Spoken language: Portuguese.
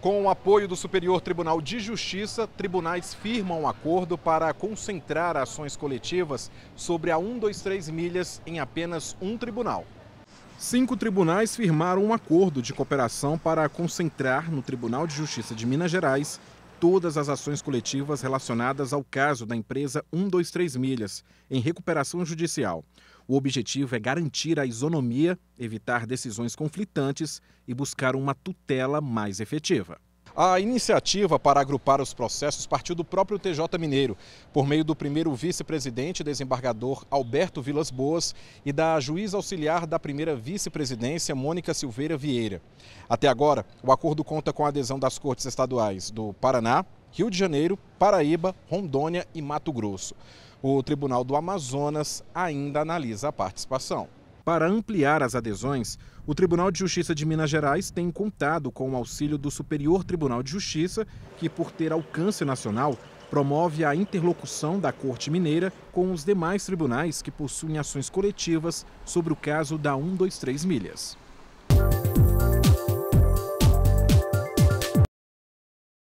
Com o apoio do Superior Tribunal de Justiça, tribunais firmam um acordo para concentrar ações coletivas sobre a 123 milhas em apenas um tribunal. Cinco tribunais firmaram um acordo de cooperação para concentrar no Tribunal de Justiça de Minas Gerais todas as ações coletivas relacionadas ao caso da empresa 123 Milhas, em recuperação judicial. O objetivo é garantir a isonomia, evitar decisões conflitantes e buscar uma tutela mais efetiva. A iniciativa para agrupar os processos partiu do próprio TJ Mineiro, por meio do primeiro vice-presidente desembargador Alberto Vilas Boas e da juiz auxiliar da primeira vice-presidência Mônica Silveira Vieira. Até agora, o acordo conta com a adesão das cortes estaduais do Paraná, Rio de Janeiro, Paraíba, Rondônia e Mato Grosso. O Tribunal do Amazonas ainda analisa a participação. Para ampliar as adesões, o Tribunal de Justiça de Minas Gerais tem contado com o auxílio do Superior Tribunal de Justiça, que, por ter alcance nacional, promove a interlocução da Corte Mineira com os demais tribunais que possuem ações coletivas sobre o caso da 123 Milhas.